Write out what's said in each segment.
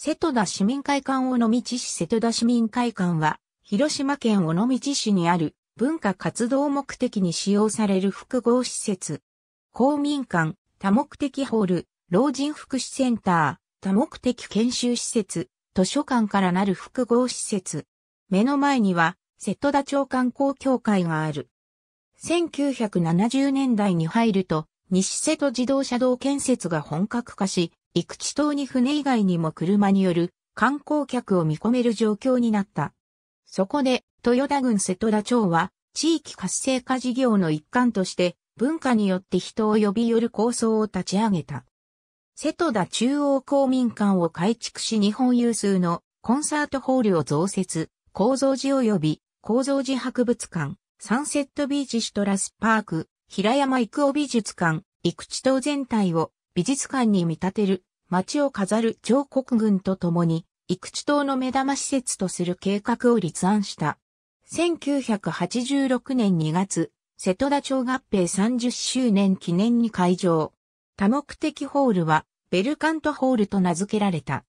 瀬戸田市民会館尾道市瀬戸田市民会館は、広島県尾道市にある文化活動目的に使用される複合施設。公民館、多目的ホール、老人福祉センター、多目的研修施設、図書館からなる複合施設。目の前には、瀬戸田町観光協会がある。1970年代に入ると、西瀬戸自動車道建設が本格化し、陸地島に船以外にも車による観光客を見込める状況になった。そこで、豊田郡瀬戸田町は、地域活性化事業の一環として、文化によって人を呼び寄る構想を立ち上げた。瀬戸田中央公民館を改築し日本有数のコンサートホールを増設、構造寺及び構造寺博物館、サンセットビーチシトラスパーク、平山育夫美術館、陸地島全体を美術館に見立てる街を飾る彫国軍と共に、育地島の目玉施設とする計画を立案した。1986年2月、瀬戸田町合併30周年記念に会場。多目的ホールは、ベルカントホールと名付けられた。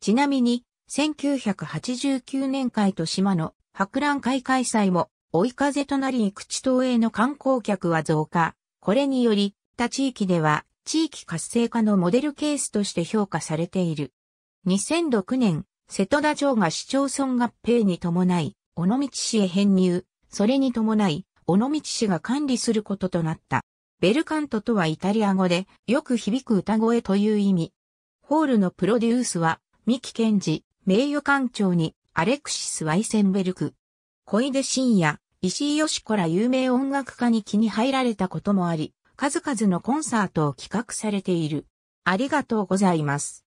ちなみに、1989年会と島の博覧会開催も追い風となり育地島への観光客は増加。これにより、他地域では地域活性化のモデルケースとして評価されている。2006年、瀬戸田城が市町村合併に伴い、尾道市へ編入、それに伴い、尾道市が管理することとなった。ベルカントとはイタリア語で、よく響く歌声という意味。ホールのプロデュースは、三木健治、名誉館長に、アレクシス・ワイセンベルク。小出晋也、石井よしら有名音楽家に気に入られたこともあり、数々のコンサートを企画されている。ありがとうございます。